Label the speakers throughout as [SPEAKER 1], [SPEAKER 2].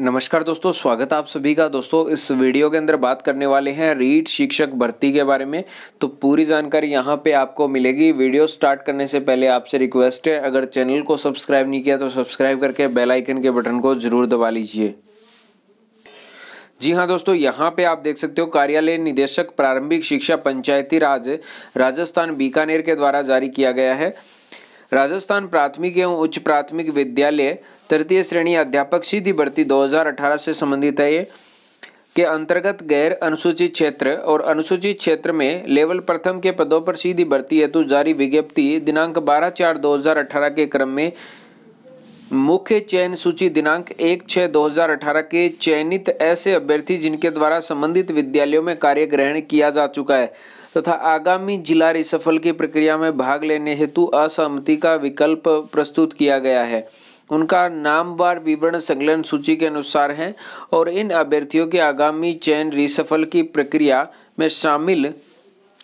[SPEAKER 1] नमस्कार दोस्तों स्वागत आप सभी का दोस्तों इस वीडियो के अंदर बात करने वाले हैं रीट शिक्षक भर्ती के बारे में तो पूरी जानकारी यहाँ पे आपको मिलेगी वीडियो स्टार्ट करने से पहले आपसे रिक्वेस्ट है अगर चैनल को सब्सक्राइब नहीं किया तो सब्सक्राइब करके बेल आइकन के बटन को जरूर दबा लीजिए जी हाँ दोस्तों यहाँ पे आप देख सकते हो कार्यालय निदेशक प्रारंभिक शिक्षा पंचायती राज राजस्थान बीकानेर के द्वारा जारी किया गया है राजस्थान प्राथमिक एवं उच्च प्राथमिक विद्यालय तृतीय श्रेणी अध्यापक सीधी भर्ती 2018 से संबंधित है ये के अंतर्गत गैर अनुसूचित क्षेत्र और अनुसूचित क्षेत्र में लेवल प्रथम के पदों पर सीधी भर्ती हेतु जारी विज्ञप्ति दिनांक 12 चार 2018 के क्रम में मुख्य चयन सूची दिनांक एक छः दो हजार अठारह के चयनित ऐसे अभ्यर्थी जिनके द्वारा संबंधित विद्यालयों में कार्य ग्रहण किया जा चुका है तथा आगामी जिला रिसफल की प्रक्रिया में भाग लेने हेतु असहमति का विकल्प प्रस्तुत किया गया है उनका नामवार विवरण संकलन सूची के अनुसार है और इन अभ्यर्थियों के आगामी चयन रिसफल की प्रक्रिया में शामिल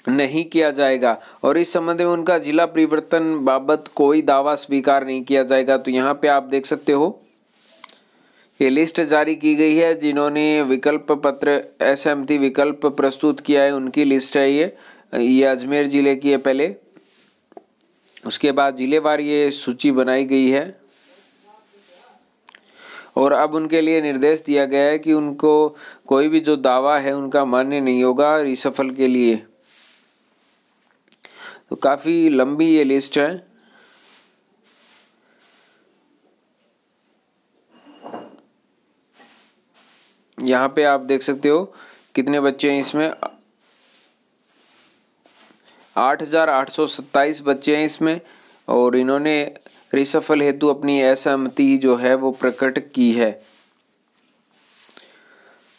[SPEAKER 1] नहीं किया जाएगा और इस संबंध में उनका जिला परिवर्तन बाबत कोई दावा स्वीकार नहीं किया जाएगा तो यहाँ पे आप देख सकते हो ये लिस्ट जारी की गई है जिन्होंने विकल्प पत्र एस विकल्प प्रस्तुत किया है उनकी लिस्ट है ये ये अजमेर ज़िले की है पहले उसके बाद जिलेवार ये सूची बनाई गई है और अब उनके लिए निर्देश दिया गया है कि उनको कोई भी जो दावा है उनका मान्य नहीं होगा रिसफल के लिए तो काफ़ी लंबी ये लिस्ट है यहाँ पे आप देख सकते हो कितने बच्चे हैं इसमें आठ हज़ार आठ सौ सत्ताईस बच्चे हैं इसमें और इन्होंने रिसफल हेतु अपनी असहमति जो है वो प्रकट की है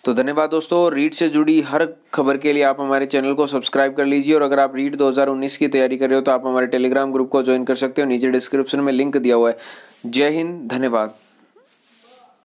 [SPEAKER 1] तो धन्यवाद दोस्तों रीड से जुड़ी हर खबर के लिए आप हमारे चैनल को सब्सक्राइब कर लीजिए और अगर आप रीड 2019 की तैयारी कर रहे हो तो आप हमारे टेलीग्राम ग्रुप को ज्वाइन कर सकते हो नीचे डिस्क्रिप्शन में लिंक दिया हुआ है जय हिंद धन्यवाद